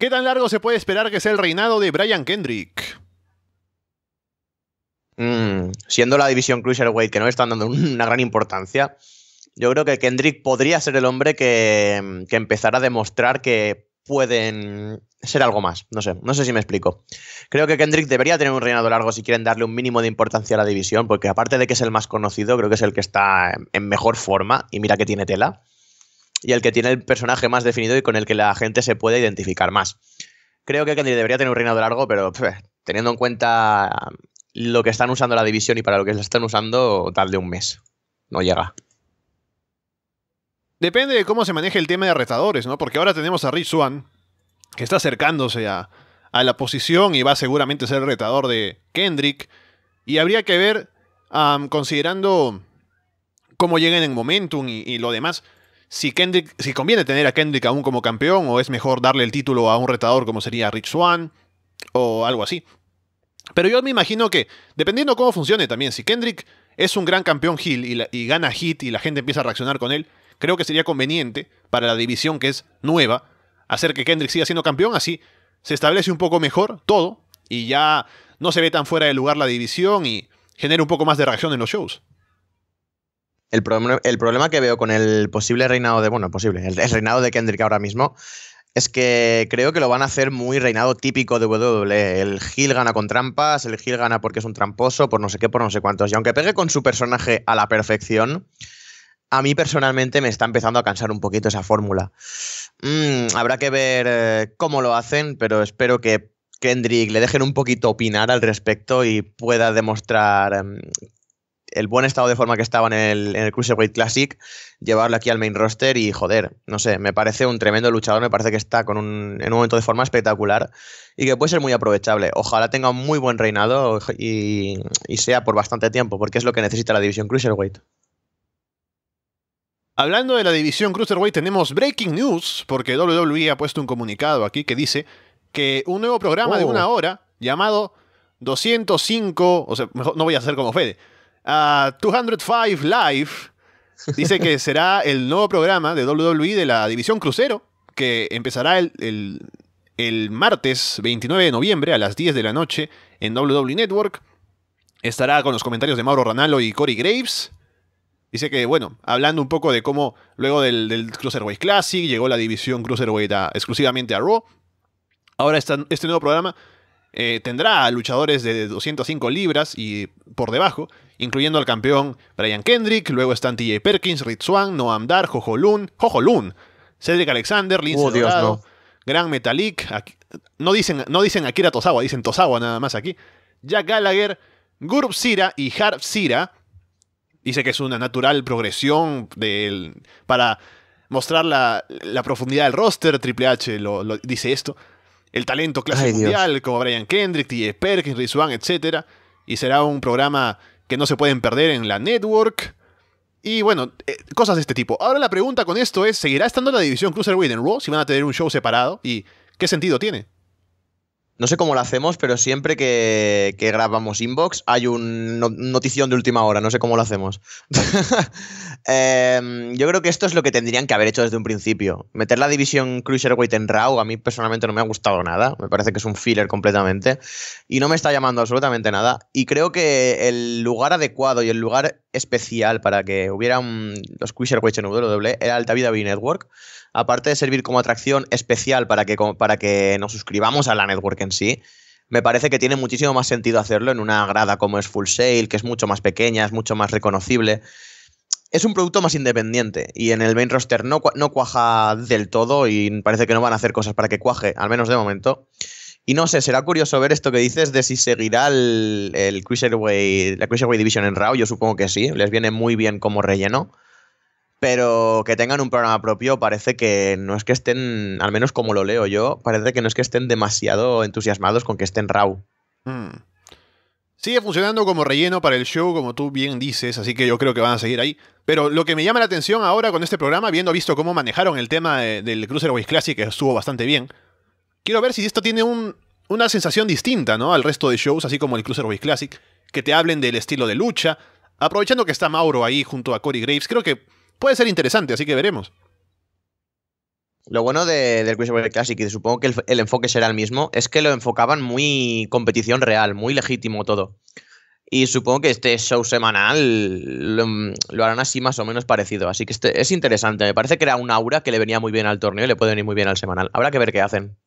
¿Qué tan largo se puede esperar que sea el reinado de Brian Kendrick? Mm, siendo la división Cruiserweight que no le están dando una gran importancia, yo creo que Kendrick podría ser el hombre que, que empezara a demostrar que pueden ser algo más. No sé, no sé si me explico. Creo que Kendrick debería tener un reinado largo si quieren darle un mínimo de importancia a la división, porque aparte de que es el más conocido, creo que es el que está en mejor forma y mira que tiene tela y el que tiene el personaje más definido y con el que la gente se puede identificar más. Creo que Kendrick debería tener un reinado largo, pero teniendo en cuenta lo que están usando la división y para lo que la están usando, tal de un mes. No llega. Depende de cómo se maneje el tema de retadores, ¿no? Porque ahora tenemos a Rich Swan, que está acercándose a, a la posición y va seguramente a seguramente ser retador de Kendrick. Y habría que ver, considerando cómo llegan en momentum y lo demás, si, Kendrick, si conviene tener a Kendrick aún como campeón o es mejor darle el título a un retador como sería Rich Swan o algo así. Pero yo me imagino que, dependiendo cómo funcione también, si Kendrick es un gran campeón Hill y, gana hit y la gente empieza a reaccionar con él, creo que sería conveniente para la división que es nueva hacer que Kendrick siga siendo campeón, así se establece un poco mejor todo y ya no se ve tan fuera de lugar la división y genera un poco más de reacción en los shows. El, problema que veo con el posible reinado de, bueno, posible, el, reinado de Kendrick ahora mismo es que creo que lo van a hacer muy reinado típico de WWE. El Gil gana con trampas, el Gil gana porque es un tramposo, por no sé qué, por no sé cuántos. Y aunque pegue con su personaje a la perfección, a mí personalmente me está empezando a cansar un poquito esa fórmula. Mm, habrá que ver eh, cómo lo hacen, pero espero que Kendrick le dejen un poquito opinar al respecto y pueda demostrar mm, el buen estado de forma que estaba en el, Cruiserweight Classic, llevarlo aquí al main roster y joder, no sé, me parece un tremendo luchador, me parece que está con un, en un momento de forma espectacular y que puede ser muy aprovechable. Ojalá tenga un muy buen reinado y, sea por bastante tiempo, porque es lo que necesita la división Cruiserweight. Hablando de la división Cruiserweight, tenemos breaking news, porque WWE ha puesto un comunicado aquí que dice que un nuevo programa de oh. una hora llamado 205, o sea, mejor, no voy a hacer como Fede, a ah, 205 Live. Dice que será el nuevo programa de WWE de la división crucero, que empezará el, el, martes 29 de noviembre a las 10 de la noche en WWE Network. Estará con los comentarios de Mauro Ranallo y Corey Graves. Dice que, bueno, hablando un poco de cómo luego del, del Cruiserweight Classic llegó la división Cruiserweight exclusivamente a Raw. Ahora está, este nuevo programa eh, tendrá luchadores de 205 libras y por debajo, incluyendo al campeón Brian Kendrick, luego están TJ Perkins, Rit Noam Dar, Jojo Loon, Jojo Cedric Alexander, Lindsay oh, Gran Metalik, no, dicen, no dicen Akira Tosawa, dicen Tosawa nada más aquí, Jack Gallagher, Gurb Sira y Harv Sira. Dice que es una natural progresión del, para mostrar la, profundidad del roster. Triple H dice esto el talento clase mundial, como Brian Kendrick, T.J. Perkins, Rizwan, etc. Y será un programa que no se pueden perder en la network. Y bueno, eh, cosas de este tipo. Ahora la pregunta con esto es, ¿seguirá estando la división Cruiserweight en Raw si van a tener un show separado? ¿Y qué sentido tiene? No sé cómo lo hacemos, pero siempre que, grabamos inbox hay una notición de última hora, no sé cómo lo hacemos. Em, yo creo que esto es lo que tendrían que haber hecho desde un principio. Meter la división Cruiserweight en Raw a mí personalmente no me ha gustado nada, me parece que es un filler completamente y no me está llamando absolutamente nada. Y creo que el lugar adecuado y el lugar especial para que hubiera un, los Quizzerweights en WWE era Alta Vida Network. Aparte de servir como atracción especial para que, para que nos suscribamos a la network en sí, me parece que tiene muchísimo más sentido hacerlo en una grada como es Full Sail, que es mucho más pequeña, es mucho más reconocible. Es un producto más independiente y en el main roster no, no cuaja del todo y parece que no van a hacer cosas para que cuaje, al menos de momento. Y no sé, será curioso ver esto que dices de si seguirá el, la Cruiserweight Division en Raw. Yo supongo que sí, les viene muy bien como relleno. Pero que tengan un programa propio parece que no es que estén, al menos como lo leo yo, parece que no es que estén demasiado entusiasmados con que estén Raw. Hmm. Sigue funcionando como relleno para el show, como tú bien dices, así que yo creo que van a seguir ahí. Pero lo que me llama la atención ahora con este programa, viendo visto cómo manejaron el tema eh, del Cruiserweight Classic, que estuvo bastante bien, Quiero ver si esto tiene una sensación distinta, ¿no? Al resto de shows, así como el Cruiserweight Classic, que te hablen del estilo de lucha. Aprovechando que está Mauro ahí junto a Corey Graves, creo que puede ser interesante, así que veremos. Lo bueno del Cruiserweight Classic, y supongo que el, enfoque será el mismo, es que lo enfocaban muy competición real, muy legítimo todo. Y supongo que este show semanal lo, harán así más o menos parecido. Así que este, es interesante. Me parece que era un aura que le venía muy bien al torneo y le puede venir muy bien al semanal. Habrá que ver qué hacen.